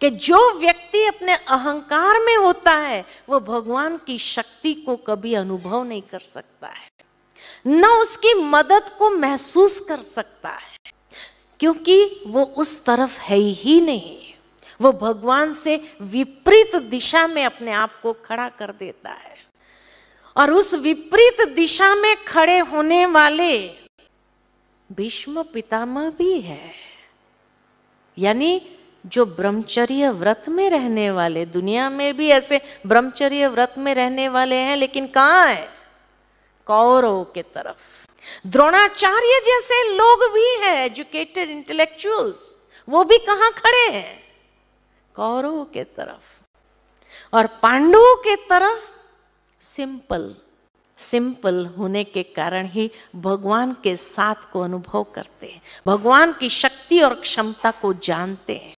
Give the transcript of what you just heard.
कि जो व्यक्ति अपने अहंकार में होता है वो भगवान की शक्ति को कभी अनुभव नहीं कर सकता है न उसकी मदद को महसूस कर सकता है क्योंकि वो उस तरफ है ही नहीं वो भगवान से विपरीत दिशा में अपने आप को खड़ा कर देता है और उस विपरीत दिशा में खड़े होने वाले भीष्म पितामह भी है यानी जो ब्रह्मचर्य व्रत में रहने वाले दुनिया में भी ऐसे ब्रह्मचर्य व्रत में रहने वाले हैं लेकिन कहाँ है कौरव के तरफ द्रोणाचार्य जैसे लोग भी हैं एजुकेटेड इंटेलेक्चुअल्स वो भी कहां खड़े हैं कौरव के तरफ और पांडवों के तरफ सिंपल सिंपल होने के कारण ही भगवान के साथ को अनुभव करते हैं भगवान की शक्ति और क्षमता को जानते हैं